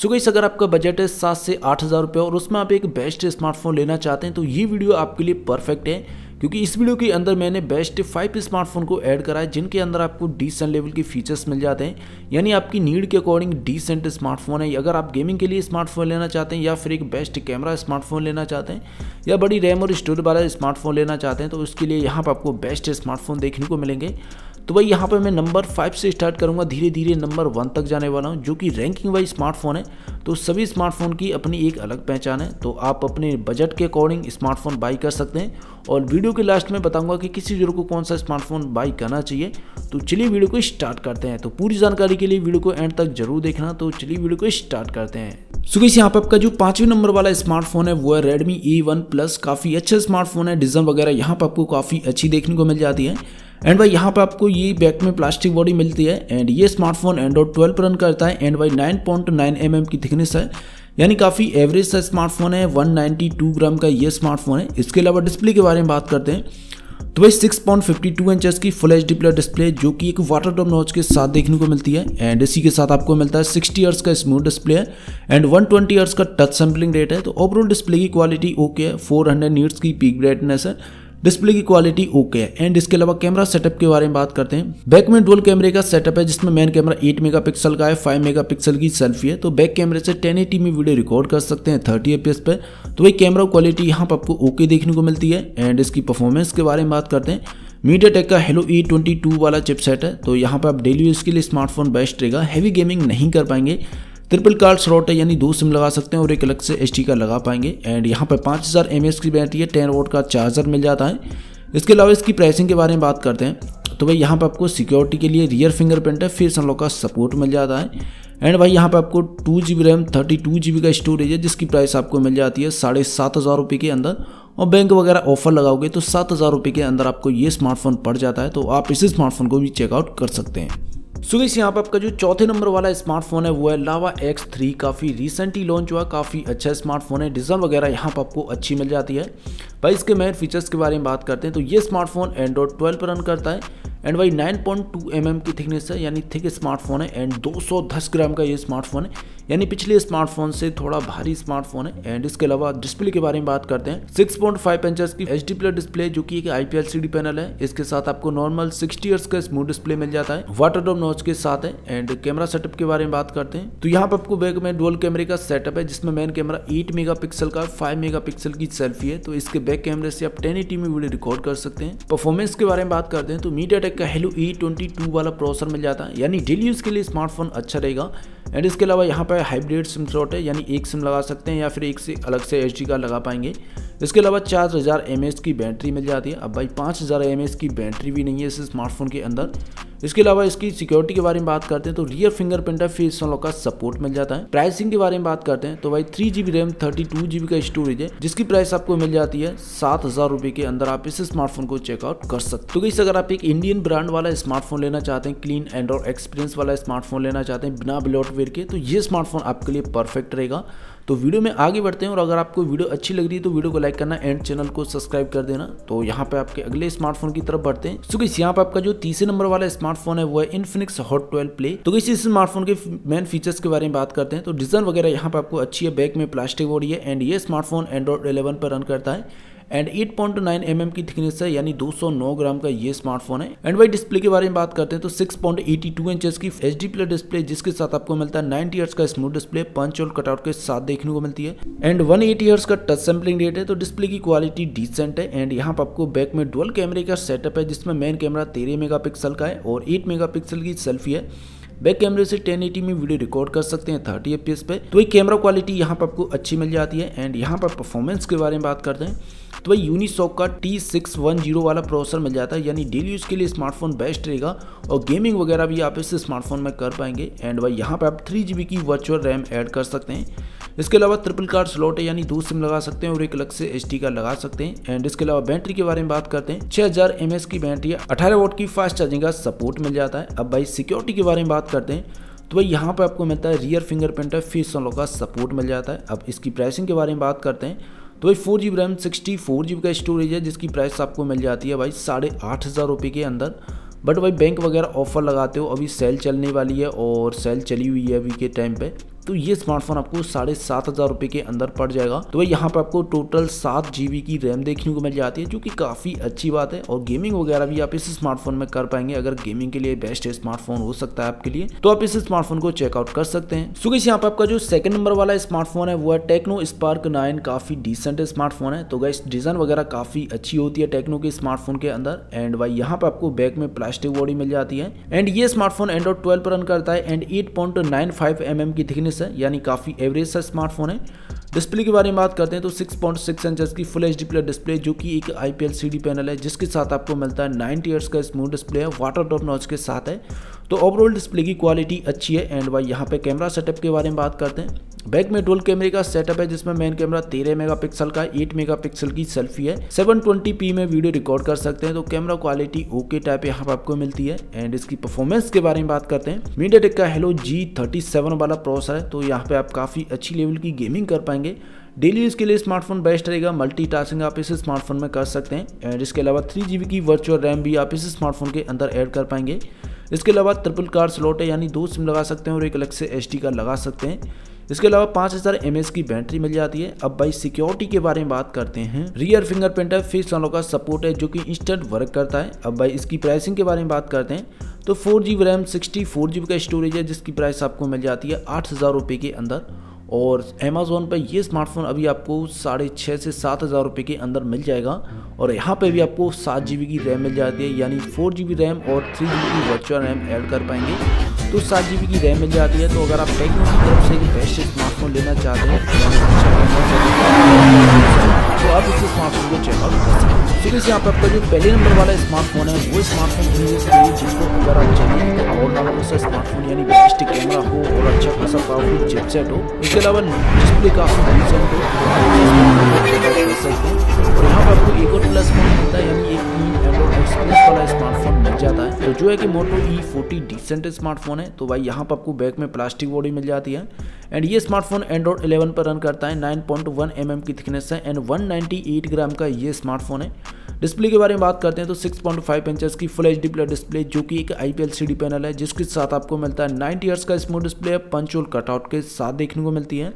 सो गई अगर आपका बजट है सात से आठ हज़ार रुपये और उसमें आप एक बेस्ट स्मार्टफोन लेना चाहते हैं तो ये वीडियो आपके लिए परफेक्ट है क्योंकि इस वीडियो के अंदर मैंने बेस्ट फाइव स्मार्टफोन को ऐड करा है जिनके अंदर आपको डिसेंट लेवल के फीचर्स मिल जाते हैं यानी आपकी नीड के अकॉर्डिंग डिसेंट स्मार्टफोन है अगर आप गेमिंग के लिए स्मार्टफोन लेना चाहते हैं या फिर एक बेस्ट कैमरा स्मार्टफोन लेना चाहते हैं या बड़ी रैम और स्टोरेज वाला स्मार्टफोन लेना चाहते हैं तो उसके लिए यहाँ पर आपको बेस्ट स्मार्टफोन देखने को मिलेंगे तो भाई यहाँ पर मैं नंबर फाइव से स्टार्ट करूँगा धीरे धीरे नंबर वन तक जाने वाला हूँ जो कि रैंकिंग वाइज स्मार्टफोन है तो सभी स्मार्टफोन की अपनी एक अलग पहचान है तो आप अपने बजट के अकॉर्डिंग स्मार्टफोन बाई कर सकते हैं और वीडियो के लास्ट में बताऊंगा कि किसी ज़रूर को कौन सा स्मार्टफोन बाई करना चाहिए तो चलिए वीडियो को स्टार्ट करते हैं तो पूरी जानकारी के लिए वीडियो को एंड तक जरूर देखना तो चलिए वीडियो को स्टार्ट करते हैं सो so, यहाँ पर आपका जो पांचवें नंबर वाला स्मार्टफोन है वो है Redmi A1 e Plus काफ़ी अच्छा स्मार्टफोन है डिज़ाइन वगैरह यहाँ पर आपको काफ़ी अच्छी देखने को मिल जाती है एंड भाई यहाँ पे आपको ये बैक में प्लास्टिक बॉडी मिलती है एंड ये स्मार्टफोन एंड्रॉइड ट्वेल्व रन करता है एंड भाई nine point nine M M की थिकनेस है यानी काफ़ी एवरेज सा स्मार्टफोन है 192 ग्राम का ये स्मार्टफोन है इसके अलावा डिस्प्ले के बारे में बात करते हैं तो भाई सिक्स पॉइंट फिफ्टी टू की full H D plus display जो कि एक वाटर ड्रॉप नॉच के साथ देखने को मिलती है एंड इसी के साथ आपको मिलता है सिक्सटी ईयर्स का स्मूथ डिस्प्ले है एंड वन ट्वेंटी का टच सैम्पलिंग रेट है तो ओवरऑल डिस्प्ले की क्वालिटी ओके है फोर हंड्रेड की पीक ब्राइटनेस है डिस्प्ले की क्वालिटी ओके है एंड इसके अलावा कैमरा सेटअप के बारे में बात करते हैं बैक में डुअल कैमरे का सेटअप है जिसमें मेन कैमरा 8 मेगापिक्सल का है 5 मेगापिक्सल की सेल्फी है तो बैक कैमरे से 1080 में वीडियो रिकॉर्ड कर सकते हैं 30 एफपीएस पे तो वही कैमरा क्वालिटी यहाँ पर आपको ओके देखने को मिलती है एंड इसकी परफॉर्मेंस के बारे में बात करते हैं मीडिया टेक का हेलो ई ट्वेंटी टू वाला चिपसेट है तो यहाँ पर आप डेली यूज़ के लिए स्मार्टफोन बेस्ट रहेगा हैवी गेमिंग नहीं कर पाएंगे ट्रिपल कार्ड स्लॉट है यानी दो सिम लगा सकते हैं और एक अलग से एच का लगा पाएंगे एंड यहाँ पर पाँच हज़ार एम की बैटरी है टेन वोट का चार्जर मिल जाता है इसके अलावा इसकी प्राइसिंग के बारे में बात करते हैं तो भाई यहाँ पर आपको सिक्योरिटी के लिए रियर फिंगरप्रिंट है फेस अनलॉक का सपोर्ट मिल जाता है एंड भाई यहाँ पर आपको two G B RAM thirty two G B का स्टोरेज है जिसकी प्राइस आपको मिल जाती है साढ़े सात हज़ार रुपये के अंदर और बैंक वगैरह ऑफर लगाओगे तो सात हज़ार रुपये के अंदर आपको ये स्मार्टफोन पड़ जाता है तो आप इसी स्मार्टफोन को भी चेकआउट कर सकते हैं इस यहाँ पर आपका जो चौथे नंबर वाला स्मार्टफोन है वो है लावा एक्स थ्री काफ़ी रिसेंटली लॉन्च हुआ काफ़ी अच्छा स्मार्टफोन है डिज़ाइन वगैरह यहाँ पर आपको अच्छी मिल जाती है भाई इसके मेन फीचर्स के बारे में बात करते हैं तो ये स्मार्टफोन एंड्रॉयड ट्वेल्व पर रन करता है एंड भाई 9.2 पॉइंट mm की थिकनेस है यानी थिक स्मार्टफोन है एंड दो दस ग्राम का ये स्मार्टफोन है यानी पिछले स्मार्टफोन से थोड़ा भारी स्मार्टफोन है एंड इसके अलावा डिस्प्ले के बारे में बात करते हैं 6.5 पॉइंट इंचेस की एच डी प्लस डिस्प्ले जो कि एक डी पैनल है इसके साथ आपको नॉर्मल सिक्सटी ईयर्स का स्मूथ डिस्प्ले मिल जाता है वाटर डोम नॉच के साथ है एंड कैमरा सेटअप के बारे में बात करते हैं तो यहाँ पर आपको बैक में डोल कैमरे का सेटअप है जिसमें मेन कैमरा एट मेगा का फाइव मेगा की सेल्फी है तो इसके बैक कैमरे से आप टेन में वीडियो रिकॉर्ड कर सकते हैं परफॉर्मेंस के बारे में बात करते हैं तो मीडिया का हेलो ई ट्वेंटी टू वाला प्रोसेसर मिल जाता है यानी डेली यूज़ के लिए स्मार्टफोन अच्छा रहेगा एंड इसके अलावा यहाँ पर हाइब्रिड सिम स्लॉट है यानी एक सिम लगा सकते हैं या फिर एक से अलग से एच डी कार्ड लगा पाएंगे इसके अलावा चार हज़ार एम की बैटरी मिल जाती है अब भाई पाँच हज़ार एम की बैटरी भी नहीं है इस स्मार्टफोन के अंदर इसके अलावा इसकी सिक्योरिटी के बारे में बात करते हैं तो रियर फिंगरप्रिंट है फेस अनलॉक का सपोर्ट मिल जाता है प्राइसिंग के बारे में बात करते हैं तो भाई three GB RAM thirty two GB का स्टोरेज है जिसकी प्राइस आपको मिल जाती है सात हजार रुपए के अंदर आप इस स्मार्टफोन को चेकआउट कर सकते तो गई अगर आप एक इंडियन ब्रांड वाला स्मार्टफोन लेना चाहते हैं क्लीन एंड और एक्सपीरियंस वाला स्मार्टफोन लेना चाहते हैं बिना ब्लॉटवेयर के तो ये स्मार्टफोन आपके लिए परफेक्ट रहेगा तो वीडियो में आगे बढ़ते हैं और अगर आपको वीडियो अच्छी लग रही है तो वीडियो को लाइक करना एंड चैनल को सब्सक्राइब कर देना तो यहाँ पे आपके अगले स्मार्टफोन की तरफ बढ़ते हैं सो किस यहाँ पे आपका जो तीसरे नंबर वाला स्मार्टफोन है वो है इन्फिनिक्स हॉट ट्वेल्व प्ले तो किसी स्मार्टफोन के मेन फीचर्स के बारे में बात करते हैं तो डिजाइन वगैरह यहाँ पे आपको अच्छी है बैक में प्लास्टिक बॉडी है एंड ये स्मार्टफोन एंड्रॉइड इलेवन पर रन करता है एंड 8.9 पॉइंट mm की थिकनेस है यानी 209 ग्राम का ये स्मार्टफोन है एंड वाई डिस्प्ले के बारे में बात करते हैं तो 6.82 पॉइंट की एच डी प्लस डिस्प्ले जिसके साथ आपको मिलता है नाइनटी ईयर्स का स्मूथ डिस्प्ले पंच और कटआउट के साथ देखने को मिलती है एंड 180 हर्ट्स का टच सैम्पलिंग रेट है तो डिस्प्ले की क्वालिटी डिसेंट है एंड यहाँ पर आपको बैक में डुअल कैमरे का सेटअप है जिसमें मेन कैमरा तेरह मेगा का है और एट मेगा की सेल्फी है बैक कैमरे से 1080 में वीडियो रिकॉर्ड कर सकते हैं 30 एफ पे तो ये कैमरा क्वालिटी यहाँ पर आपको अच्छी मिल जाती है एंड यहाँ पर परफॉर्मेंस के बारे में बात करते हैं तो भाई यूनिसॉक का टी सिक्स वन जीरो वाला प्रोसेसर मिल जाता है यानी डेली यूज़ के लिए स्मार्टफोन बेस्ट रहेगा और गेमिंग वगैरह भी आप इस स्मार्टफोन में कर पाएंगे एंड भाई यहाँ पर आप थ्री की वर्चुअल रैम ऐड कर सकते हैं इसके अलावा ट्रिपल कार्ड स्लॉट है यानी दो सिम लगा सकते हैं और एक अलग से एच डी का लगा सकते हैं एंड इसके अलावा बैटरी के बारे में बात करते हैं छह हजार की बैटरी है अठारह वोट की फास्ट चार्जिंग का सपोर्ट मिल जाता है अब भाई सिक्योरिटी के बारे में बात करते हैं तो भाई यहाँ पर आपको मिलता है रियर फिंगरप्रिंट है फेस अनलॉक का सपोर्ट मिल जाता है अब इसकी प्राइसिंग के बारे में बात करते हैं तो भाई four G B RAM sixty four G B का स्टोरेज है जिसकी प्राइस आपको मिल जाती है भाई साढ़े आठ हज़ार रुपये के अंदर बट भाई बैंक वगैरह ऑफर लगाते हो अभी सेल चलने वाली है और सेल चली हुई है अभी के टाइम पे तो ये स्मार्टफोन आपको साढ़े सात हज़ार रुपए के अंदर पड़ जाएगा तो भाई यहाँ पर आपको टोटल सात जीबी की रैम देखने को मिल जाती है जो कि काफ़ी अच्छी बात है और गेमिंग वगैरह भी आप इस स्मार्टफोन में कर पाएंगे अगर गेमिंग के लिए बेस्ट स्मार्टफोन हो सकता है आपके लिए तो आप इस स्मार्टफोन को चेकआउट कर सकते हैं सुगेश यहाँ पर आपका जो सेकंड नंबर वाला स्मार्टफोन है वो है टेक्नो स्पार्क नाइन काफ़ी डिसेंट स्मार्टफोन है तो गई डिज़ाइन वगैरह काफ़ी अच्छी होती है टेक्नो के स्मार्टफोन के अंदर एंड भाई यहाँ पर आपको बैक में प्लास्टिक बॉडी मिल जाती है एंड ये स्मार्टफोन एंड्रॉइड ट्वेल्व पर रन करता है and eight point nine five M M की थिकनेस एवरेज है यानी काफ़ी एवरेज सा स्मार्टफोन है डिस्प्ले के बारे में बात करते हैं तो 6.6 पॉइंट इंचेस की फुल एच प्लस डिस्प्ले जो कि एक आई पी एल पैनल है जिसके साथ आपको मिलता है नाइन ईयर्स का स्मूथ डिस्प्ले है वाटर ड्रॉप नॉच के साथ है तो ओवरऑल डिस्प्ले की क्वालिटी अच्छी है एंड वाई यहाँ पे कैमरा सेटअप के बारे में बात करते हैं बैक में डोल कैमरे का सेटअप है जिसमें मेन कैमरा 13 मेगापिक्सल का 8 मेगापिक्सल की सेल्फी है 720p में वीडियो रिकॉर्ड कर सकते हैं तो कैमरा क्वालिटी ओके टाइप यहाँ पर आपको मिलती है एंड इसकी परफॉर्मेंस के बारे में बात करते हैं मीडिया का हेलो जी वाला प्रोसेसर है तो यहाँ पे आप काफी अच्छी लेवल की गेमिंग कर पाएंगे जाएंगे डेली यूज़ के लिए स्मार्टफोन बेस्ट रहेगा मल्टीटास्किंग आप इस स्मार्टफोन में कर सकते हैं एंड इसके अलावा थ्री जी की वर्चुअल रैम भी आप इस स्मार्टफोन के अंदर ऐड कर पाएंगे इसके अलावा ट्रिपल कार स्लॉट है यानी दो सिम लगा सकते हैं और एक अलग से एस का लगा सकते हैं इसके अलावा पाँच हज़ार एम की बैटरी मिल जाती है अब भाई सिक्योरिटी के बारे में बात करते हैं रियर फिंगरप्रिंट है फेस वालों का सपोर्ट है जो कि इंस्टेंट वर्क करता है अब भाई इसकी प्राइसिंग के बारे में बात करते हैं तो four G RAM sixty four का स्टोरेज है जिसकी प्राइस आपको मिल जाती है आठ हज़ार के अंदर और अमेज़ोन पर ये स्मार्टफोन अभी आपको साढ़े छः से सात हज़ार रुपये के अंदर मिल जाएगा और यहाँ पे भी आपको सात जी की रैम मिल जाती है यानी फोर जी रैम और थ्री जी की वर्चुअल रैम ऐड कर पाएंगे तो सात जी की रैम मिल जाती है तो अगर आप टेक्नो की तरफ से बेस्ट स्मार्टफोन लेना चाहते हैं तो आप इस स्मार्टफोन को चेकआउट फिर से आप आपका जो पहले नंबर वाला स्मार्टफोन है वो स्मार्टफोन खरीदने से चाहिए जिसको अगर आप चाहिए तो और अच्छा स्मार्टफोन यानी बेस्ट कैमरा हो और अच्छा खासा पावरफुल चिपसेट हो इसके अलावा डिस्प्ले का हो तो और यहाँ पर आपको एक और प्लस पॉइंट मिलता है यानी एक वाला स्मार्टफोन मिल जाता है तो जो है कि Moto E forty decent smartphone है तो भाई यहाँ पर आपको बैक में प्लास्टिक बॉडी मिल जाती है एंड ये स्मार्टफोन एंड्रॉइड 11 पर रन करता है 9.1 पॉइंट mm की थिकनेस है एंड 198 ग्राम का ये स्मार्टफोन है डिस्प्ले के बारे में बात करते हैं तो 6.5 पॉइंट इंचेस की full H D plus display जो कि एक आई पी पैनल है जिसके साथ आपको मिलता है नाइन्टी ईयर्स का स्मूथ डिस्प्ले है पंचोल कटआउट के साथ देखने को मिलती है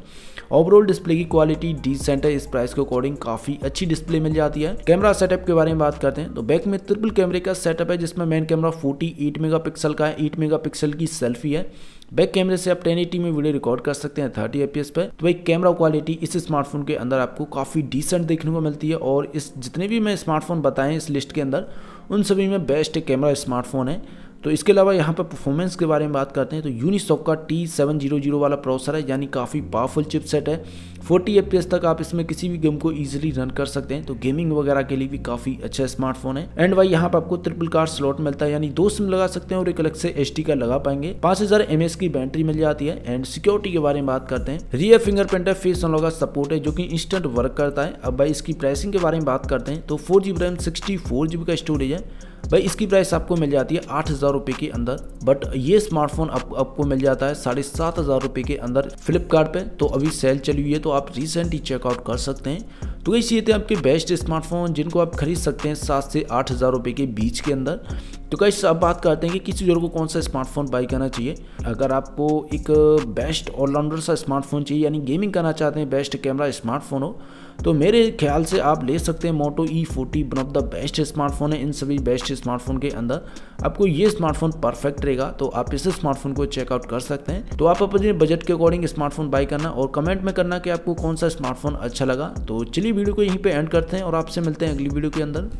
ओवरऑल डिस्प्ले की क्वालिटी डिसेंट है इस प्राइस के अकॉर्डिंग काफी अच्छी डिस्प्ले मिल जाती है कैमरा सेटअप के बारे में बात करते हैं तो बैक में ट्रिपल कैमरे का सेटअप है जिसमें मेन कैमरा फोर्टी एट का है एट मेगा की सेल्फी है बैक कैमरे से आप टेन में वीडियो रिकॉर्ड कर सकते हैं थर्टी एफ पे तो भाई कैमरा क्वालिटी इस स्मार्टफोन के अंदर आपको काफ़ी डिसेंट देखने को मिलती है और इस जितने भी मैं स्मार्टफोन बताएं इस लिस्ट के अंदर उन सभी में बेस्ट कैमरा स्मार्टफोन है तो इसके अलावा यहाँ पर परफॉर्मेंस के बारे में बात करते हैं तो यूनिसॉक का टी सेवन जीरो जीरो वाला प्रोसेसर है यानी काफ़ी पावरफुल चिपसेट है फोर्टी एफ तक आप इसमें किसी भी गेम को ईजिली रन कर सकते हैं तो गेमिंग वगैरह के लिए भी काफ़ी अच्छा स्मार्टफोन है एंड वाई यहाँ पर आपको ट्रिपल कार स्लॉट मिलता है यानी दो सिम लगा सकते हैं और एक अलग से एस का लगा पाएंगे पाँच हज़ार की बैटरी मिल जाती है एंड सिक्योरिटी के बारे में बात करते हैं रियर फिंगरप्रिंट है फेस अनलॉक का सपोर्ट है जो कि इंस्टेंट वर्क करता है अब भाई इसकी प्राइसिंग के बारे में बात करते हैं तो four G RAM sixty four का स्टोरेज है भाई इसकी प्राइस आपको मिल जाती है आठ हज़ार हज़ार रुपए के अंदर बट ये स्मार्टफोन आप, आपको मिल जाता है साढ़े सात हज़ार रुपए के अंदर फ्लिपकार्ट पे तो अभी सेल चली हुई है तो आप रिसेंटली चेकआउट कर सकते हैं तो ये ये थे आपके बेस्ट स्मार्टफोन जिनको आप खरीद सकते हैं सात से आठ हज़ार रुपए के बीच के अंदर तो कैसे अब बात करते हैं कि किसी जोर को कौन सा स्मार्टफोन बाई करना चाहिए अगर आपको एक बेस्ट ऑलराउंडर सा स्मार्टफोन चाहिए यानी गेमिंग करना चाहते हैं बेस्ट कैमरा स्मार्टफोन हो तो मेरे ख्याल से आप ले सकते हैं Moto E forty one of the best smartphone है इन सभी बेस्ट स्मार्टफोन के अंदर आपको ये स्मार्टफोन परफेक्ट रहेगा तो आप इस स्मार्टफोन को चेकआउट कर सकते हैं तो आप अपने बजट के अकॉर्डिंग स्मार्टफोन बाय करना और कमेंट में करना कि आपको कौन सा स्मार्टफोन अच्छा लगा तो चलिए वीडियो को यहीं पर एंड करते हैं और आपसे मिलते हैं अगली वीडियो के अंदर